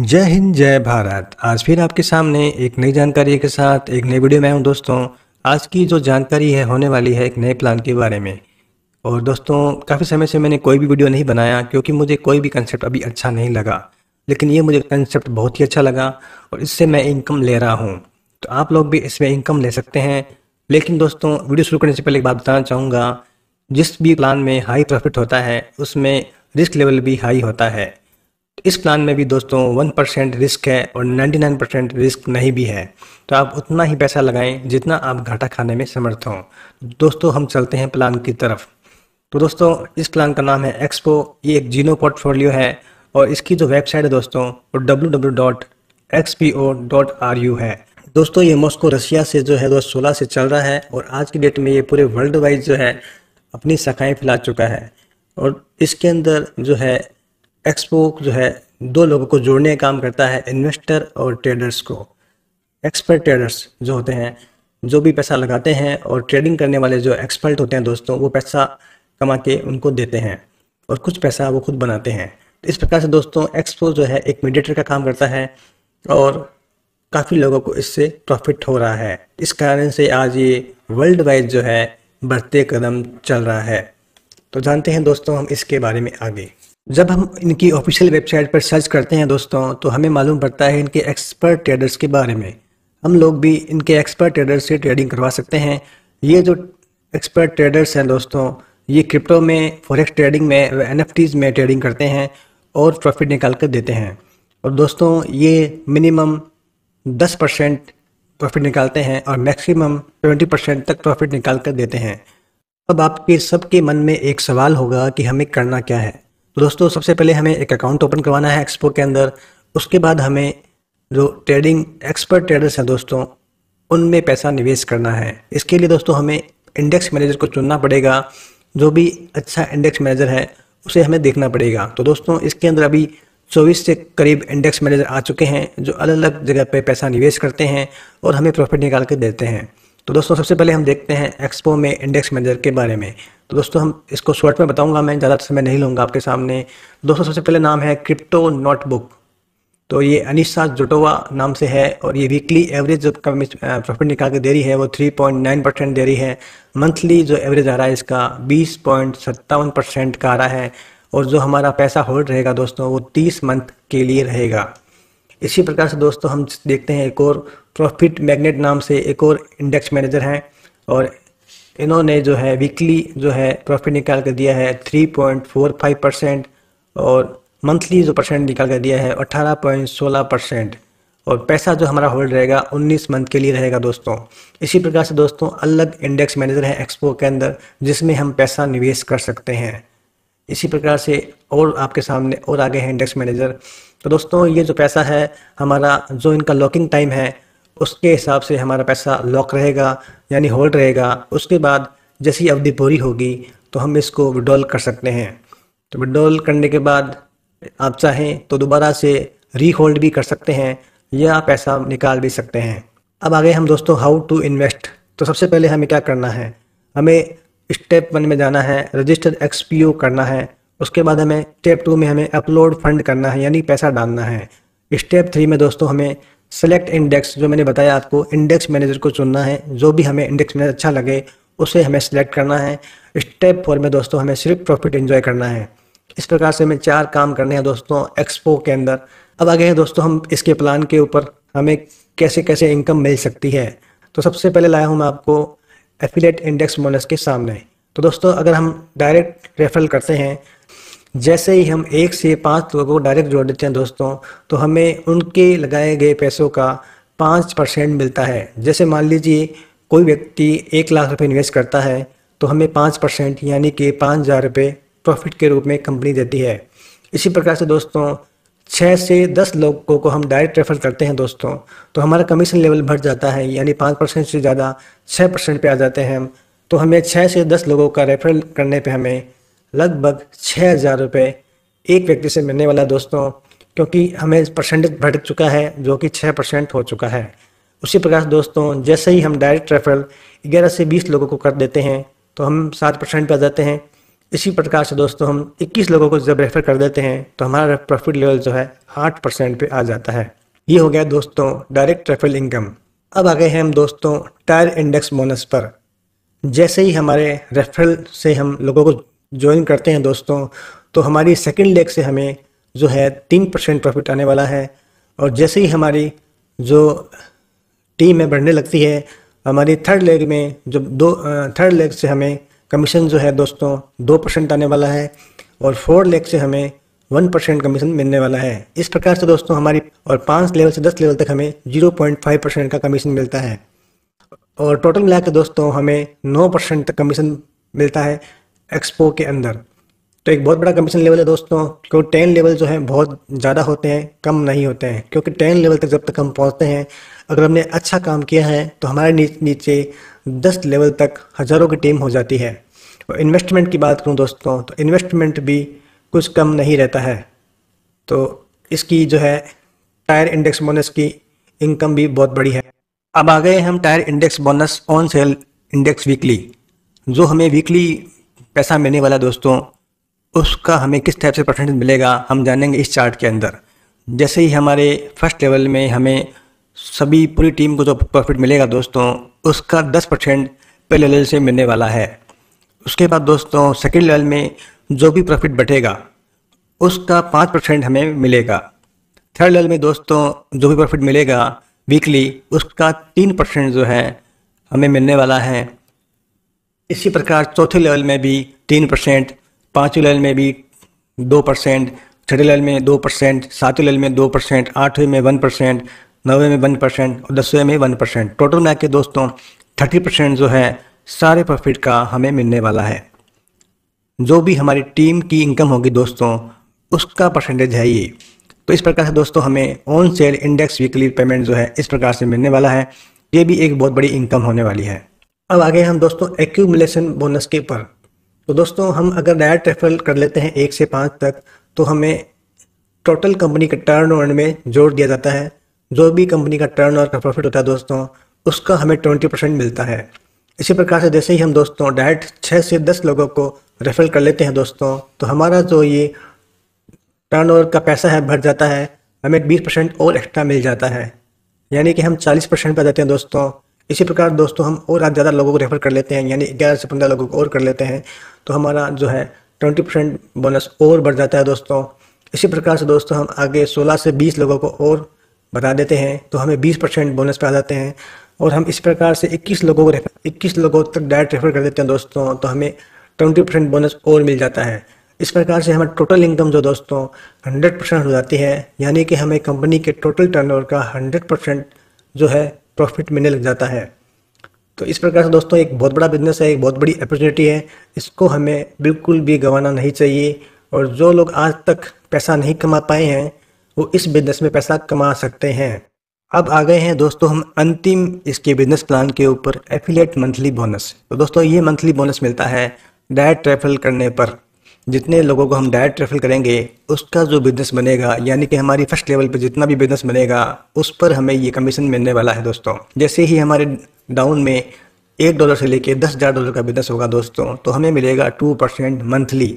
जय हिंद जय भारत आज फिर आपके सामने एक नई जानकारी के साथ एक नई वीडियो में हूँ दोस्तों आज की जो जानकारी है होने वाली है एक नए प्लान के बारे में और दोस्तों काफ़ी समय से मैंने कोई भी वीडियो नहीं बनाया क्योंकि मुझे कोई भी कंसेप्ट अभी अच्छा नहीं लगा लेकिन ये मुझे कंसेप्ट बहुत ही अच्छा लगा और इससे मैं इनकम ले रहा हूँ तो आप लोग भी इसमें इनकम ले सकते हैं लेकिन दोस्तों वीडियो शुरू करने से पहले एक बात बताना चाहूँगा जिस भी प्लान में हाई प्रॉफिट होता है उसमें रिस्क लेवल भी हाई होता है इस प्लान में भी दोस्तों वन परसेंट रिस्क है और नाइन्टी नाइन परसेंट रिस्क नहीं भी है तो आप उतना ही पैसा लगाएं जितना आप घाटा खाने में समर्थ हों दोस्तों हम चलते हैं प्लान की तरफ तो दोस्तों इस प्लान का नाम है एक्सपो ये एक जीनो पोर्टफोलियो है और इसकी जो वेबसाइट है दोस्तों वो डब्ल्यू है दोस्तों ये मॉस्को रशिया से जो है दो सोलह से चल रहा है और आज की डेट में ये पूरे वर्ल्ड वाइज जो है अपनी शाखाएँ फैला चुका है और इसके अंदर जो है एक्सपो जो है दो लोगों को जोड़ने का काम करता है इन्वेस्टर और ट्रेडर्स को एक्सपर्ट ट्रेडर्स जो होते हैं जो भी पैसा लगाते हैं और ट्रेडिंग करने वाले जो एक्सपर्ट होते हैं दोस्तों वो पैसा कमा के उनको देते हैं और कुछ पैसा वो खुद बनाते हैं तो इस प्रकार से दोस्तों एक्सपो जो है एक मीडिएटर का काम करता है और काफ़ी लोगों को इससे प्रॉफिट हो रहा है इस कारण से आज ये वर्ल्ड वाइड जो है बढ़ते कदम चल रहा है तो जानते हैं दोस्तों हम इसके बारे में आगे जब हम इनकी ऑफिशियल वेबसाइट पर सर्च करते हैं दोस्तों तो हमें मालूम पड़ता है इनके एक्सपर्ट ट्रेडर्स के बारे में हम लोग भी इनके एक्सपर्ट ट्रेडर्स से ट्रेडिंग करवा सकते हैं ये जो एक्सपर्ट ट्रेडर्स हैं दोस्तों ये क्रिप्टो में फॉरेक्स ट्रेडिंग में व एन में ट्रेडिंग करते हैं और प्रॉफिट निकाल कर देते हैं और दोस्तों ये मिनिमम दस परसेंट प्रॉफिट निकालते हैं और मैक्सिमम ट्वेंटी परसेंट तक प्रॉफिट निकाल कर देते हैं अब आपके सबके मन में एक सवाल होगा कि हमें करना क्या है तो दोस्तों सबसे पहले हमें एक अकाउंट ओपन करवाना है एक्सपो के अंदर उसके बाद हमें जो ट्रेडिंग एक्सपर्ट ट्रेडर्स हैं दोस्तों उनमें पैसा निवेश करना है इसके लिए दोस्तों हमें इंडेक्स मैनेजर को चुनना पड़ेगा जो भी अच्छा इंडेक्स मैनेजर है उसे हमें देखना पड़ेगा तो दोस्तों इसके अंदर अभी 24 से करीब इंडेक्स मैनेजर आ चुके हैं जो अलग अलग जगह पर पैसा निवेश करते हैं और हमें प्रॉफिट निकाल के देते हैं तो दोस्तों सबसे पहले हम देखते हैं एक्सपो में इंडेक्स मैनेजर के बारे में तो दोस्तों हम इसको शॉर्ट में बताऊंगा मैं ज़्यादा समय नहीं लूँगा आपके सामने दोस्तों सबसे पहले नाम है क्रिप्टो नोटबुक तो ये अनिशा जोटोवा नाम से है और ये वीकली एवरेज जो प्रॉफिट निकाल के दे रही है वो 3.9 परसेंट दे रही है मंथली जो एवरेज आ रहा है इसका बीस पॉइंट सत्तावन परसेंट का आ रहा है और जो हमारा पैसा होल्ड रहेगा दोस्तों वो 30 मंथ के लिए रहेगा इसी प्रकार से दोस्तों हम देखते हैं एक और प्रॉफिट मैग्नेट नाम से एक और इंडेक्स मैनेजर हैं और इन्होंने जो है वीकली जो है प्रॉफिट निकाल कर दिया है three point four five percent और मंथली जो परसेंट निकाल कर दिया है अट्ठारह पॉइंट सोलह परसेंट और पैसा जो हमारा होल्ड रहेगा 19 मंथ के लिए रहेगा दोस्तों इसी प्रकार से दोस्तों अलग इंडेक्स मैनेजर है एक्सपो के अंदर जिसमें हम पैसा निवेश कर सकते हैं इसी प्रकार से और आपके सामने और आगे हैं इंडेक्स मैनेजर तो दोस्तों ये जो पैसा है हमारा जो इनका लॉकिंग टाइम है उसके हिसाब से हमारा पैसा लॉक रहेगा यानी होल्ड रहेगा उसके बाद जैसी अवधि पूरी होगी तो हम इसको विड्रॉल कर सकते हैं तो विड्रॉल करने के बाद आप चाहें तो दोबारा से री होल्ड भी कर सकते हैं या पैसा निकाल भी सकते हैं अब आगे हम दोस्तों हाउ टू इन्वेस्ट तो सबसे पहले हमें क्या करना है हमें स्टेप वन में जाना है रजिस्टर एक्स करना है उसके बाद हमें स्टेप टू में हमें अपलोड फंड करना है यानी पैसा डालना है स्टेप थ्री में दोस्तों हमें सेलेक्ट इंडेक्स जो मैंने बताया आपको इंडेक्स मैनेजर को चुनना है जो भी हमें इंडेक्स मैनेजर अच्छा लगे उसे हमें सेलेक्ट करना है स्टेप फोर में दोस्तों हमें सिर्फ प्रॉफिट इन्जॉय करना है इस प्रकार से हमें चार काम करने हैं दोस्तों एक्सपो के अंदर अब आगे हैं दोस्तों हम इसके प्लान के ऊपर हमें कैसे कैसे इनकम मिल सकती है तो सबसे पहले लाया हूँ मैं आपको एफिलेट इंडेक्स मोनस के सामने तो दोस्तों अगर हम डायरेक्ट रेफरल करते हैं जैसे ही हम एक से पाँच लोगों को डायरेक्ट जोड़ देते हैं दोस्तों तो हमें उनके लगाए गए पैसों का पाँच परसेंट मिलता है जैसे मान लीजिए कोई व्यक्ति एक लाख रुपए इन्वेस्ट करता है तो हमें पाँच परसेंट यानी कि पाँच हज़ार रुपये प्रॉफिट के रूप में कंपनी देती है इसी प्रकार से दोस्तों छः से दस लोगों को हम डायरेक्ट रेफर करते हैं दोस्तों तो हमारा कमीशन लेवल बढ़ जाता है यानी पाँच परसेंट से ज़्यादा छः परसेंट पर आ जाते हैं हम तो हमें छः से दस लोगों का रेफर करने पर हमें लगभग छः हज़ार रुपये एक व्यक्ति से मिलने वाला दोस्तों क्योंकि हमें परसेंटेज भट चुका है जो कि छः परसेंट हो चुका है उसी प्रकार दोस्तों जैसे ही हम डायरेक्ट रेफरल ग्यारह से बीस लोगों को कर देते हैं तो हम सात परसेंट पर आ जाते हैं इसी प्रकार से दोस्तों हम 21 लोगों को जब रेफर कर देते हैं तो हमारा प्रॉफिट लेवल जो है आठ परसेंट पर आ जाता है ये हो गया दोस्तों डायरेक्ट रेफरल इनकम अब आ गए हैं हम दोस्तों टायर इंडेक्स बोनस पर जैसे ही हमारे रेफरल से हम लोगों को ज्वाइन करते हैं दोस्तों तो हमारी सेकेंड लेग से हमें जो है तीन परसेंट प्रॉफिट आने वाला है और जैसे ही हमारी जो टीम है बढ़ने लगती है हमारी थर्ड लेग में जब दो थर्ड लेग से हमें कमीशन जो है दोस्तों दो परसेंट आने वाला है और फोर्थ लेग से हमें वन परसेंट कमीशन मिलने वाला है इस प्रकार से दोस्तों हमारी और पाँच लेवल से दस लेवल तक हमें जीरो पॉइंट फाइव परसेंट का कमीशन मिलता है और टोटल मिला के दोस्तों हमें नौ परसेंट तक कमीशन मिलता है एक्सपो के अंदर तो एक बहुत बड़ा कंपटीशन लेवल है दोस्तों क्योंकि टेन लेवल जो है बहुत ज़्यादा होते हैं कम नहीं होते हैं क्योंकि टेन लेवल तक जब तक हम पहुँचते हैं अगर हमने अच्छा काम किया है तो हमारे नीचे दस लेवल तक हज़ारों की टीम हो जाती है और इन्वेस्टमेंट की बात करूँ दोस्तों तो इन्वेस्टमेंट भी कुछ कम नहीं रहता है तो इसकी जो है टायर इंडेक्स बोनस की इनकम भी बहुत बड़ी है अब आ गए हम tyre index bonus on sale index weekly जो हमें वीकली पैसा मिलने वाला दोस्तों उसका हमें किस टाइप से परसेंटेज मिलेगा हम जानेंगे इस चार्ट के अंदर जैसे ही हमारे फर्स्ट लेवल में हमें सभी पूरी टीम को जो प्रॉफिट मिलेगा दोस्तों उसका 10 परसेंट पहले लेवल से मिलने वाला है उसके बाद दोस्तों सेकेंड लेवल में जो भी प्रॉफिट बटेगा उसका पाँच परसेंट हमें मिलेगा थर्ड लेवल में दोस्तों जो भी प्रॉफिट मिलेगा वीकली उसका तीन परसेंट जो है हमें मिलने वाला है इसी प्रकार चौथे लेवल में भी तीन परसेंट पाँचवें लेवल में भी दो परसेंट छठे लेवल में दो परसेंट सातवें लेवल में दो परसेंट आठवें में वन परसेंट नौवें में वन परसेंट और दसवें में वन परसेंट टोटल मिला के दोस्तों थर्टी परसेंट जो है सारे प्रॉफिट का हमें मिलने वाला है जो भी हमारी टीम की इनकम होगी दोस्तों उसका परसेंटेज है ये तो इस प्रकार से दोस्तों हमें on sale index weekly payment जो है इस प्रकार से मिलने वाला है ये भी एक बहुत बड़ी इनकम होने वाली है अब आगे हम दोस्तों एक्यूमुलेशन बोनस के ऊपर तो दोस्तों हम अगर डायरेक्ट रेफर कर लेते हैं एक से पाँच तक तो हमें टोटल कंपनी के टर्न ओवर में जोड़ दिया जाता है जो भी कंपनी का टर्न ओवर का प्रॉफिट होता है दोस्तों उसका हमें ट्वेंटी परसेंट मिलता है इसी प्रकार से जैसे ही हम दोस्तों डायरेक्ट छः से दस लोगों को रेफर कर लेते हैं दोस्तों तो हमारा जो ये टर्न ओवर का पैसा है भर जाता है हमें बीस परसेंट और एक्स्ट्रा मिल जाता है यानी कि हम चालीस परसेंट पर जाते हैं दोस्तों इसी प्रकार दोस्तों हम और ज़्यादा लोगों को रेफ़र कर लेते हैं यानी ग्यारह से पंद्रह लोगों को और कर लेते हैं तो हमारा जो है ट्वेंटी परसेंट बोनस और बढ़ जाता है दोस्तों इसी प्रकार से दोस्तों हम आगे सोलह से बीस लोगों को और बता देते हैं तो हमें बीस परसेंट बोनस पे आ जाते हैं और हम इस प्रकार से इक्कीस लोगों को रेफर इक्कीस लोगों तक डायरेक्ट रेफर कर देते हैं दोस्तों तो हमें ट्वेंटी परसेंट बोनस और मिल जाता है इस प्रकार से हमारा टोटल इनकम जो दोस्तों हंड्रेड परसेंट हो जाती है यानी कि हमें कंपनी के टोटल टर्नओवर का हंड्रेड परसेंट जो है प्रॉफिट मिलने लग जाता है तो इस प्रकार से दोस्तों एक बहुत बड़ा बिजनेस है एक बहुत बड़ी अपॉर्चुनिटी है इसको हमें बिल्कुल भी गंवाना नहीं चाहिए और जो लोग आज तक पैसा नहीं कमा पाए हैं वो इस बिजनेस में पैसा कमा सकते हैं अब आ गए हैं दोस्तों हम अंतिम इसके बिजनेस प्लान के ऊपर एफिलेट मंथली बोनस तो दोस्तों ये मंथली बोनस मिलता है डायरेक्ट ट्रैवल करने पर जितने लोगों को हम डायरेक्ट रेफर करेंगे उसका जो बिजनेस बनेगा यानी कि हमारी फर्स्ट लेवल पे जितना भी बिजनेस बनेगा उस पर हमें ये कमीशन मिलने वाला है दोस्तों जैसे ही हमारे डाउन में एक डॉलर से लेके दस हज़ार डॉलर का बिजनेस होगा दोस्तों तो हमें मिलेगा टू परसेंट मंथली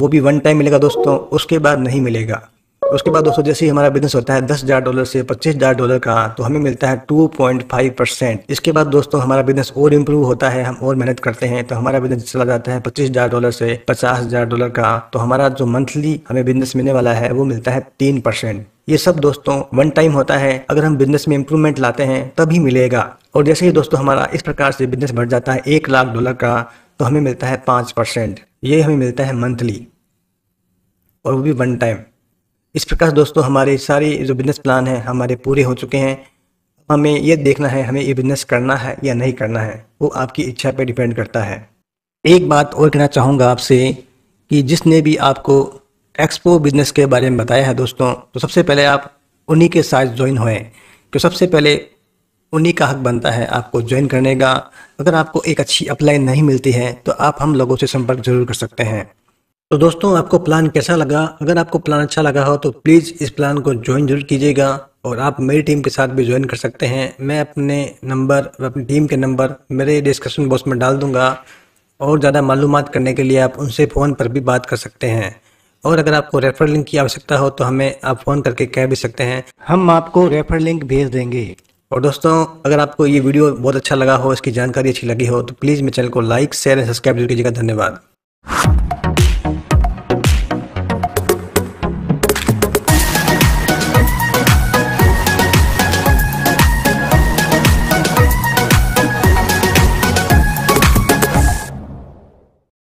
वो भी वन टाइम मिलेगा दोस्तों उसके बाद नहीं मिलेगा उसके बाद दोस्तों जैसे ही हमारा बिजनेस होता है दस हज़ार डॉलर से पच्चीस हज़ार डॉलर का तो हमें मिलता है टू पॉइंट फाइव परसेंट इसके बाद दोस्तों हमारा बिजनेस और इम्प्रूव होता है हम और मेहनत करते हैं तो हमारा बिजनेस चला जाता है पच्चीस हज़ार डॉलर से पचास हज़ार डॉलर का तो हमारा जो मंथली हमें बिजनेस मिलने वाला है वो मिलता है तीन परसेंट ये सब दोस्तों वन टाइम होता है अगर हम बिजनेस में इम्प्रूवमेंट लाते हैं तभी मिलेगा और जैसे ही दोस्तों हमारा इस प्रकार से बिजनेस बढ़ जाता है एक लाख डॉलर का तो हमें मिलता है पाँच परसेंट ये हमें मिलता है मंथली और वो भी वन टाइम इस प्रकार दोस्तों हमारे सारे जो बिज़नेस प्लान हैं हमारे पूरे हो चुके हैं हमें ये देखना है हमें ये बिज़नेस करना है या नहीं करना है वो आपकी इच्छा पर डिपेंड करता है एक बात और कहना चाहूँगा आपसे कि जिसने भी आपको एक्सपो बिज़नेस के बारे में बताया है दोस्तों तो सबसे पहले आप उन्हीं के साथ ज्वाइन होएं तो सबसे पहले उन्हीं का हक बनता है आपको ज्वाइन करने का अगर आपको एक अच्छी अप्लाई नहीं मिलती है तो आप हम लोगों से संपर्क जरूर कर सकते हैं तो दोस्तों आपको प्लान कैसा लगा अगर आपको प्लान अच्छा लगा हो तो प्लीज़ इस प्लान को ज्वाइन जरूर कीजिएगा और आप मेरी टीम के साथ भी ज्वाइन कर सकते हैं मैं अपने नंबर अपनी टीम के नंबर मेरे डिस्क्रिप्शन बॉक्स में डाल दूंगा और ज़्यादा मालूम करने के लिए आप उनसे फ़ोन पर भी बात कर सकते हैं और अगर आपको रेफर लिंक की आवश्यकता हो तो हमें आप फ़ोन करके कह भी सकते हैं हम आपको रेफर लिंक भेज देंगे और दोस्तों अगर आपको ये वीडियो बहुत अच्छा लगा हो इसकी जानकारी अच्छी लगी हो तो प्लीज़ मेरे चैनल को लाइक शेयर एंड सब्सक्राइब जरूर कीजिएगा धन्यवाद